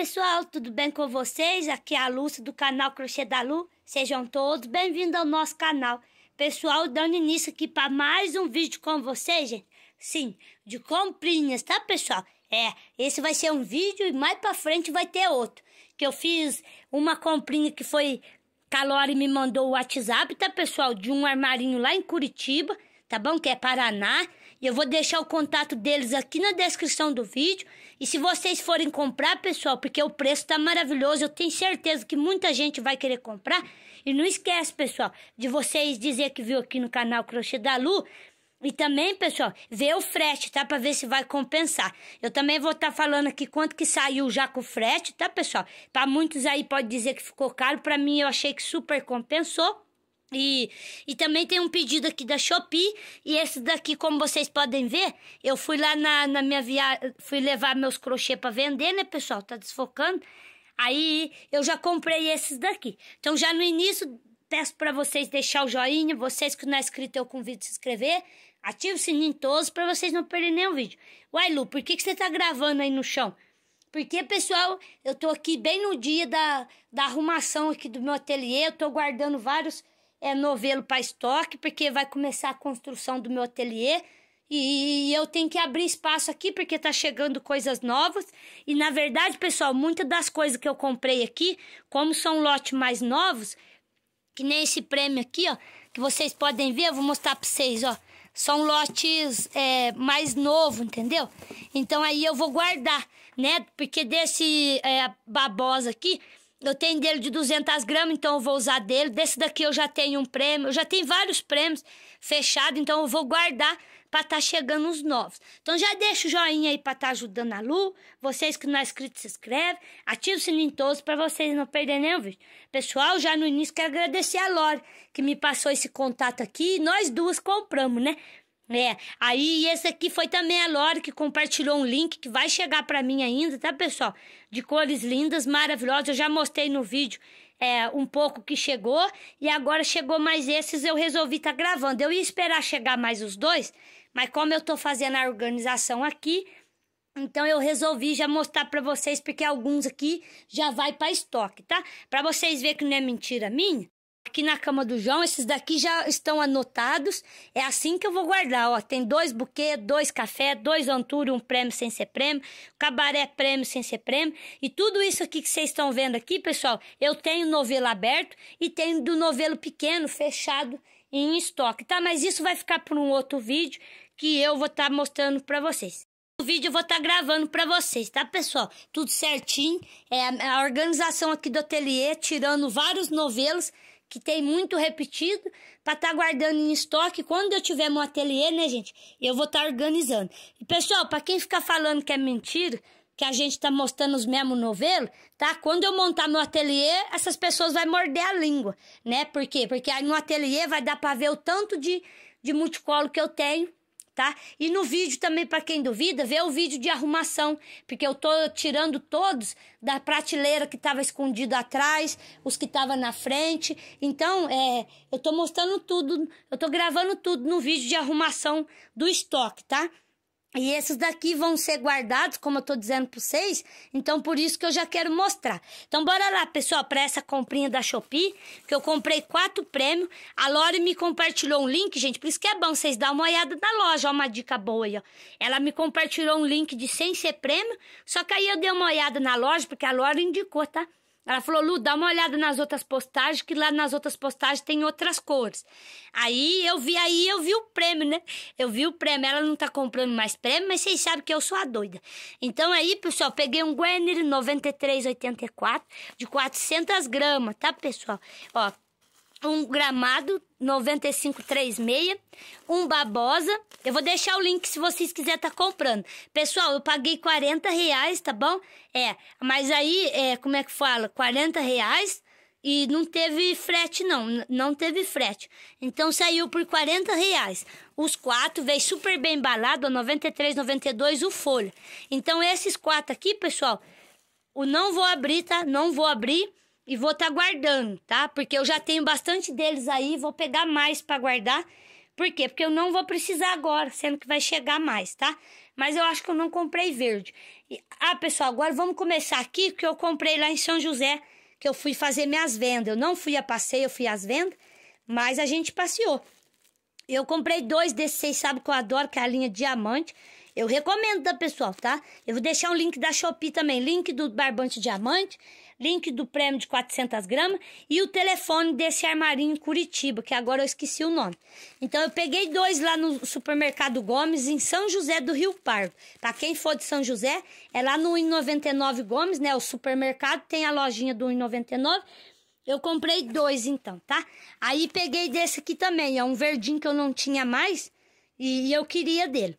pessoal, tudo bem com vocês? Aqui é a Lúcia do canal Crochê da Lu. Sejam todos bem-vindos ao nosso canal. Pessoal, dando início aqui para mais um vídeo com vocês, gente. Sim, de comprinhas, tá, pessoal? É, esse vai ser um vídeo e mais pra frente vai ter outro. Que eu fiz uma comprinha que foi... Calori me mandou o WhatsApp, tá, pessoal? De um armarinho lá em Curitiba, tá bom? Que é Paraná. E eu vou deixar o contato deles aqui na descrição do vídeo. E se vocês forem comprar, pessoal, porque o preço tá maravilhoso, eu tenho certeza que muita gente vai querer comprar. E não esquece, pessoal, de vocês dizer que viu aqui no canal Crochê da Lu, e também, pessoal, ver o frete, tá? Pra ver se vai compensar. Eu também vou estar tá falando aqui quanto que saiu já com o frete, tá, pessoal? Pra muitos aí pode dizer que ficou caro, pra mim eu achei que super compensou. E, e também tem um pedido aqui da Shopee. E esse daqui, como vocês podem ver, eu fui lá na, na minha viagem. Fui levar meus crochê para vender, né, pessoal? Tá desfocando. Aí eu já comprei esses daqui. Então, já no início, peço para vocês deixar o joinha. Vocês que não é inscrito, eu convido a se inscrever. Ative o sininho todos para vocês não perderem nenhum vídeo. Uai, Lu, por que, que você tá gravando aí no chão? Porque, pessoal, eu tô aqui bem no dia da, da arrumação aqui do meu ateliê. Eu tô guardando vários é, novelo para estoque, porque vai começar a construção do meu ateliê. E, eu tenho que abrir espaço aqui porque tá chegando coisas novas. E na verdade, pessoal, muitas das coisas que eu comprei aqui, como são lotes mais novos, que nem esse prêmio aqui, ó, que vocês podem ver, eu vou mostrar para vocês, ó. São lotes é, mais novo, entendeu? Então aí eu vou guardar, né? Porque desse é, babosa aqui, eu tenho dele de 200 gramas, então eu vou usar dele. Desse daqui eu já tenho um prêmio. Eu já tenho vários prêmios fechados, então eu vou guardar para estar tá chegando os novos. Então já deixa o joinha aí para estar tá ajudando a Lu. Vocês que não é inscrito, se inscreve. Ativa o sininho todos para vocês não perderem nenhum vídeo. Pessoal, já no início quero agradecer a Lore que me passou esse contato aqui. Nós duas compramos, né? É, aí esse aqui foi também a Lore que compartilhou um link que vai chegar para mim ainda, tá, pessoal? De cores lindas, maravilhosas. Eu já mostrei no vídeo é, um pouco que chegou e agora chegou mais esses, eu resolvi estar tá gravando. Eu ia esperar chegar mais os dois, mas como eu tô fazendo a organização aqui, então eu resolvi já mostrar para vocês porque alguns aqui já vai para estoque, tá? Para vocês ver que não é mentira minha. Aqui na cama do João, esses daqui já estão anotados. É assim que eu vou guardar, ó. Tem dois buquê, dois café, dois antúrio, um prêmio sem ser prêmio, cabaré prêmio sem ser prêmio. E tudo isso aqui que vocês estão vendo aqui, pessoal, eu tenho novelo aberto e tenho do novelo pequeno, fechado em estoque, tá? Mas isso vai ficar para um outro vídeo que eu vou estar tá mostrando para vocês o vídeo eu vou estar tá gravando para vocês, tá, pessoal? Tudo certinho. É a organização aqui do ateliê, tirando vários novelos que tem muito repetido, para estar tá guardando em estoque. Quando eu tiver meu ateliê, né, gente, eu vou estar tá organizando. E, pessoal, para quem fica falando que é mentira, que a gente tá mostrando os mesmos novelos, tá? Quando eu montar meu ateliê, essas pessoas vão morder a língua, né? Por quê? Porque aí no ateliê vai dar para ver o tanto de, de multicolo que eu tenho tá? E no vídeo também, para quem duvida, vê o vídeo de arrumação, porque eu tô tirando todos da prateleira que estava escondido atrás, os que estavam na frente. Então, é, eu tô mostrando tudo, eu tô gravando tudo no vídeo de arrumação do estoque, tá? E esses daqui vão ser guardados, como eu tô dizendo para vocês. Então, por isso que eu já quero mostrar. Então, bora lá, pessoal, para essa comprinha da Shopee, que eu comprei quatro prêmios. A Lore me compartilhou um link, gente, por isso que é bom vocês dar uma olhada na loja, ó, uma dica boa aí, ó. Ela me compartilhou um link de sem ser prêmio, só que aí eu dei uma olhada na loja, porque a Lore indicou, tá? Ela falou, Lu, dá uma olhada nas outras postagens, que lá nas outras postagens tem outras cores. Aí eu vi, aí eu vi o prêmio, né? Eu vi o prêmio. Ela não tá comprando mais prêmio, mas vocês sabem que eu sou a doida. Então aí, pessoal, peguei um Guernier 9384 de 400 gramas, tá, pessoal? Ó, um gramado 9536, um babosa. Eu vou deixar o link se vocês quiserem estar tá comprando. Pessoal, eu paguei 40 reais, tá bom? É, mas aí, é, como é que fala? 40 reais e não teve frete, não. Não teve frete. Então saiu por 40 reais. Os quatro veio super bem embalado, 93,92 o folha. Então esses quatro aqui, pessoal, o não vou abrir, tá? Não vou abrir e vou estar tá guardando, tá? Porque eu já tenho bastante deles aí, vou pegar mais para guardar. Por quê? Porque eu não vou precisar agora, sendo que vai chegar mais, tá? Mas eu acho que eu não comprei verde. E, ah, pessoal, agora vamos começar aqui, que eu comprei lá em São José, que eu fui fazer minhas vendas. Eu não fui a passeio, eu fui às vendas, mas a gente passeou. Eu comprei dois desses, vocês sabem que eu adoro, que é a linha diamante. Eu recomendo, da tá, pessoal, tá? Eu vou deixar o um link da Shopee também, link do barbante diamante, link do prêmio de 400 gramas e o telefone desse armarinho em Curitiba, que agora eu esqueci o nome. Então eu peguei dois lá no supermercado Gomes, em São José do Rio Pardo. Para quem for de São José, é lá no 1,99 Gomes, né? O supermercado tem a lojinha do 1,99. Eu comprei dois então, tá? Aí peguei desse aqui também, é um verdinho que eu não tinha mais e eu queria dele.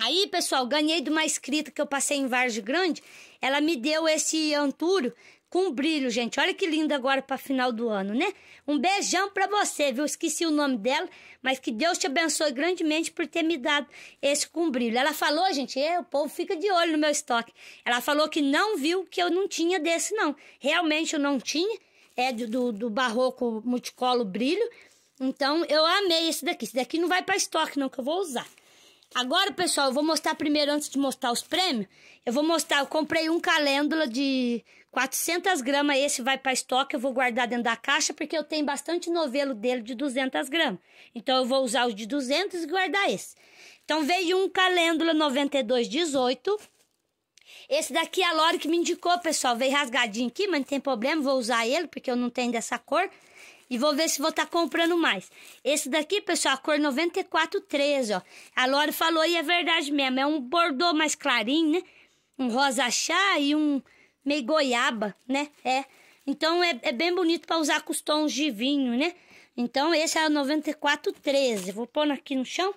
Aí, pessoal, ganhei de uma escrita que eu passei em Vargem Grande. Ela me deu esse antúrio com brilho, gente. Olha que lindo agora para final do ano, né? Um beijão para você, viu? Esqueci o nome dela, mas que Deus te abençoe grandemente por ter me dado esse com brilho. Ela falou, gente, é, o povo fica de olho no meu estoque. Ela falou que não viu que eu não tinha desse, não. Realmente eu não tinha. É do, do barroco multicolo brilho. Então, eu amei esse daqui. Esse daqui não vai para estoque, não, que eu vou usar. Agora, pessoal, eu vou mostrar primeiro, antes de mostrar os prêmios, eu vou mostrar, eu comprei um calêndula de 400 gramas, esse vai para estoque, eu vou guardar dentro da caixa, porque eu tenho bastante novelo dele de 200 gramas. Então, eu vou usar os de 200 e guardar esse. Então, veio um calêndula 9218. Esse daqui é a Lore que me indicou, pessoal, veio rasgadinho aqui, mas não tem problema, vou usar ele, porque eu não tenho dessa cor. E vou ver se vou estar tá comprando mais. Esse daqui, pessoal, a cor 9413, ó. A Lore falou e é verdade mesmo. É um bordô mais clarinho, né? Um rosa chá e um meio goiaba, né? É. Então, é, é bem bonito para usar com os tons de vinho, né? Então, esse é o 9413. Vou pôr aqui no chão.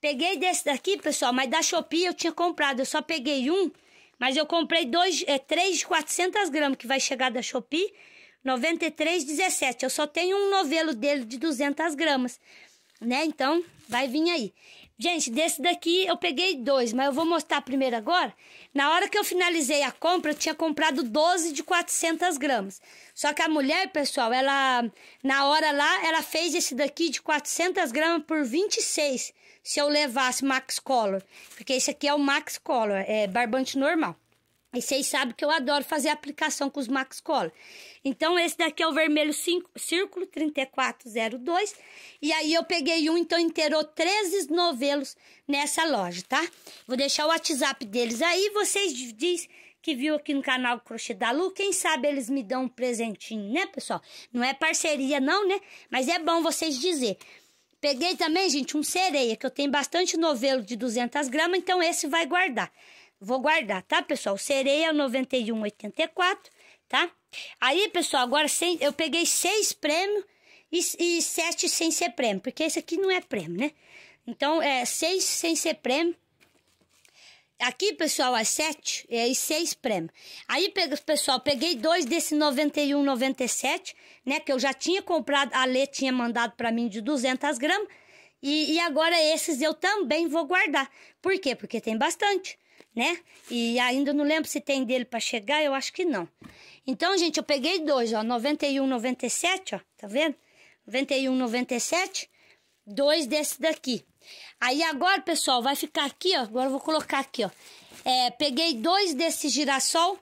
Peguei desse daqui, pessoal, mas da Shopee eu tinha comprado. Eu só peguei um, mas eu comprei dois, é, três de 400 gramas que vai chegar da Shopee 93,17. Eu só tenho um novelo dele de 200 gramas, né? Então, vai vir aí. Gente, desse daqui eu peguei dois, mas eu vou mostrar primeiro agora. Na hora que eu finalizei a compra, eu tinha comprado 12 de 400 gramas. Só que a mulher, pessoal, ela... Na hora lá, ela fez esse daqui de 400 gramas por 26, se eu levasse Max Color. Porque esse aqui é o Max Color, é barbante normal. E vocês sabem que eu adoro fazer aplicação com os Max Cola. Então, esse daqui é o vermelho cinco círculo 3402. E aí, eu peguei um, então, inteirou 13 novelos nessa loja, tá? Vou deixar o WhatsApp deles aí. Vocês dizem que viu aqui no canal Crochê da Lu. Quem sabe eles me dão um presentinho, né, pessoal? Não é parceria, não, né? Mas é bom vocês dizer. Peguei também, gente, um sereia, que eu tenho bastante novelo de 200 gramas. Então, esse vai guardar. Vou guardar, tá, pessoal? Sereia 9184, tá? Aí, pessoal, agora sem, eu peguei seis prêmios e, e sete sem ser prêmio, porque esse aqui não é prêmio, né? Então, é seis sem ser prêmio. Aqui, pessoal, é sete é, e seis prêmios. Aí, pessoal, peguei dois desse 91,97, né? Que eu já tinha comprado, a Lê tinha mandado para mim de 200 gramas. E, e, agora esses eu também vou guardar. Por quê? Porque tem bastante né? E ainda não lembro se tem dele para chegar, eu acho que não. Então, gente, eu peguei dois, ó, 91, 97, ó, tá vendo? 91, 97, dois desse daqui. Aí agora, pessoal, vai ficar aqui, ó, agora eu vou colocar aqui, ó. É, peguei dois desse girassol,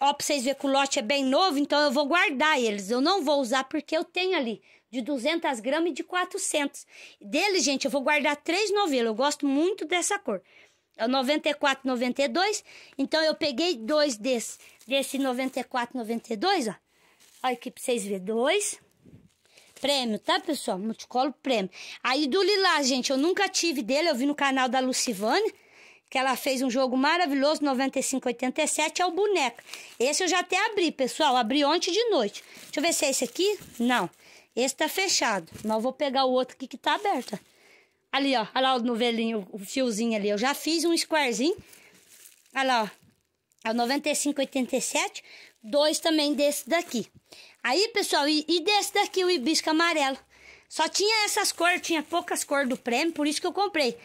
ó, pra vocês verem que o lote é bem novo, então eu vou guardar eles. Eu não vou usar porque eu tenho ali de 200 gramas e de 400. Dele, gente, eu vou guardar três novelos, eu gosto muito dessa cor. É o 94, 92. Então eu peguei dois desse, desse 94, 92, ó. Olha aqui pra vocês verem. Dois. Prêmio, tá, pessoal? Multicolor prêmio. Aí do Lilás, gente, eu nunca tive dele. Eu vi no canal da Lucivane, que ela fez um jogo maravilhoso, 95,87. É o boneco. Esse eu já até abri, pessoal. Abri ontem de noite. Deixa eu ver se é esse aqui. Não. Esse tá fechado. Mas eu vou pegar o outro aqui que tá aberto, ó. Ali, ó. Olha lá o novelinho, o fiozinho ali. Eu já fiz um squarezinho. Olha lá, ó. É o 9587, dois também desse daqui. Aí, pessoal, e, e, desse daqui o hibisco amarelo. Só tinha essas cores, tinha poucas cores do prêmio, por isso que eu comprei.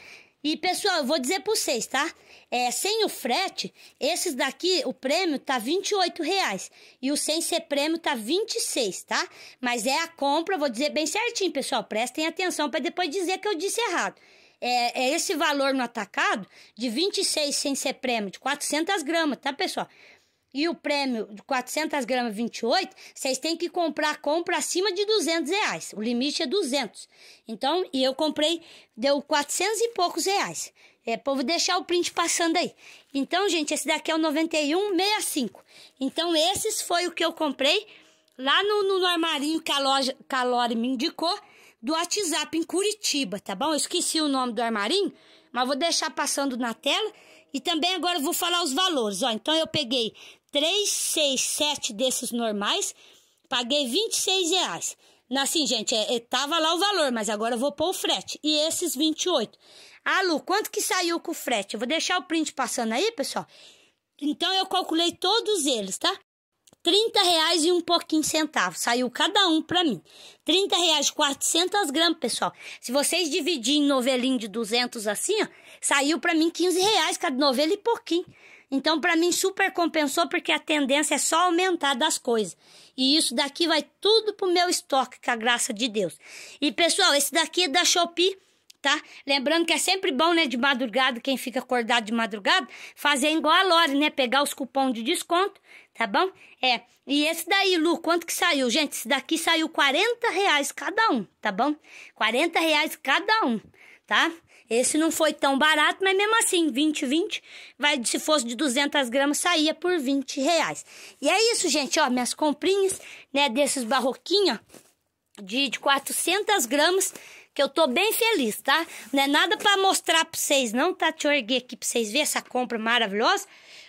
E pessoal, eu vou dizer para vocês, tá? É, sem o frete, esses daqui, o prêmio tá R$28,00 e o sem ser prêmio tá R$26,00, tá? Mas é a compra, vou dizer bem certinho, pessoal. Prestem atenção para depois dizer que eu disse errado. É, é, esse valor no atacado de 26 sem ser prêmio, de 400 gramas, tá, pessoal? e o prêmio de 400 gramas 28, vocês têm que comprar compra acima de 200 reais. O limite é 200. Então, e eu comprei, deu 400 e poucos reais. É, povo, deixar o print passando aí. Então, gente, esse daqui é o 9165. Então, esses foi o que eu comprei lá no, no, no armarinho que a loja Calori me indicou do WhatsApp em Curitiba, tá bom? Eu esqueci o nome do armarinho, mas vou deixar passando na tela e também agora eu vou falar os valores, ó. Então, eu peguei 3, 6, 7 desses normais, paguei 26 reais. Assim, gente, é, é, tava lá o valor, mas agora eu vou pôr o frete. E esses 28. Ah, Lu, quanto que saiu com o frete? Eu vou deixar o print passando aí, pessoal. Então, eu calculei todos eles, tá? 30 reais e um pouquinho centavo. Saiu cada um para mim. 30 reais, 400 gramas, pessoal. Se vocês dividirem em novelinho de 200 assim, ó, saiu para mim 15 reais cada novela e pouquinho. Então, para mim, super compensou porque a tendência é só aumentar das coisas. E isso daqui vai tudo pro meu estoque, com a graça de Deus. E, pessoal, esse daqui é da Shopee. Tá? Lembrando que é sempre bom, né, de madrugada, quem fica acordado de madrugada, fazer igual a Lore, né? Pegar os cupons de desconto, tá bom? É, e esse daí, Lu, quanto que saiu? Gente, esse daqui saiu 40 reais cada um, tá bom? 40 reais cada um, tá? Esse não foi tão barato, mas mesmo assim, 20, 20, vai, se fosse de 200 gramas, saía por 20 reais. E é isso, gente, ó, minhas comprinhas, né, desses barroquinhos, de, de 400 gramas, que eu tô bem feliz, tá? Não é nada para mostrar pra vocês, não, tá? Deixa eu erguer aqui pra vocês verem essa compra maravilhosa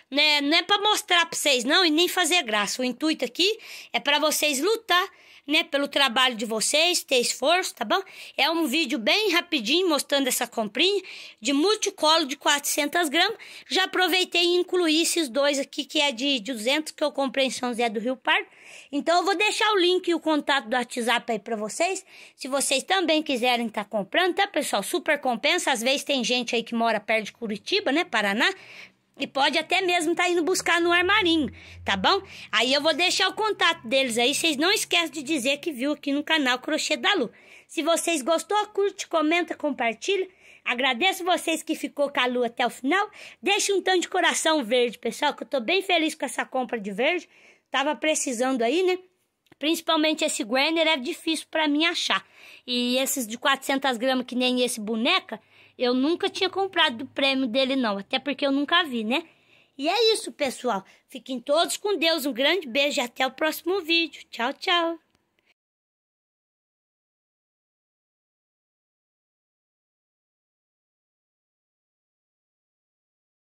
né? Não é para mostrar para vocês não e nem fazer graça. O intuito aqui é para vocês lutar, né, pelo trabalho de vocês, ter esforço, tá bom? É um vídeo bem rapidinho mostrando essa comprinha de multicolo de 400 gramas. Já aproveitei e incluí esses dois aqui que é de 200 que eu comprei em São José do Rio Pardo. Então eu vou deixar o link e o contato do WhatsApp aí para vocês, se vocês também quiserem estar tá comprando, tá, pessoal? Super compensa, às vezes tem gente aí que mora perto de Curitiba, né, Paraná, e pode até mesmo estar tá indo buscar no armarinho, tá bom? Aí eu vou deixar o contato deles aí. Vocês não esquecem de dizer que viu aqui no canal Crochê da Lu. Se vocês gostou, curte, comenta, compartilha. Agradeço vocês que ficou com a Lu até o final. Deixe um tanto de coração verde, pessoal, que eu tô bem feliz com essa compra de verde. Tava precisando aí, né? Principalmente esse Werner é difícil para mim achar. E esses de 400 gramas, que nem esse boneca, eu nunca tinha comprado o prêmio dele, não, até porque eu nunca vi, né? E é isso, pessoal. Fiquem todos com Deus. Um grande beijo e até o próximo vídeo. Tchau, tchau.